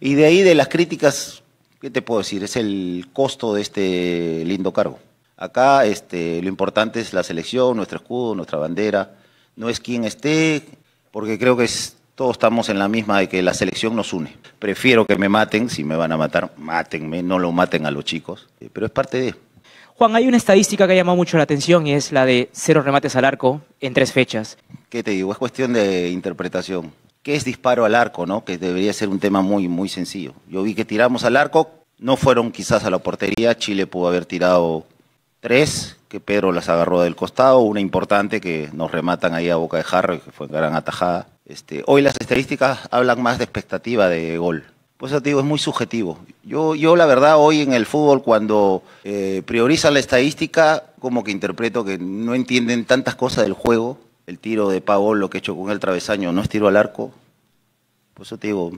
Y de ahí de las críticas, ¿qué te puedo decir? Es el costo de este lindo cargo. Acá este, lo importante es la selección, nuestro escudo, nuestra bandera. No es quien esté, porque creo que es, todos estamos en la misma de que la selección nos une. Prefiero que me maten, si me van a matar, mátenme, no lo maten a los chicos, eh, pero es parte de... Juan, hay una estadística que ha llamado mucho la atención y es la de cero remates al arco en tres fechas. ¿Qué te digo? Es cuestión de interpretación que es disparo al arco, ¿no? Que debería ser un tema muy, muy sencillo. Yo vi que tiramos al arco, no fueron quizás a la portería, Chile pudo haber tirado tres, que Pedro las agarró del costado, una importante que nos rematan ahí a boca de jarro, y que fue gran atajada. Este, hoy las estadísticas hablan más de expectativa de gol. Pues eso digo, es muy subjetivo. Yo, yo la verdad, hoy en el fútbol, cuando eh, priorizan la estadística, como que interpreto que no entienden tantas cosas del juego el tiro de Pavón, lo que he hecho con el travesaño, no es tiro al arco. Por eso te digo,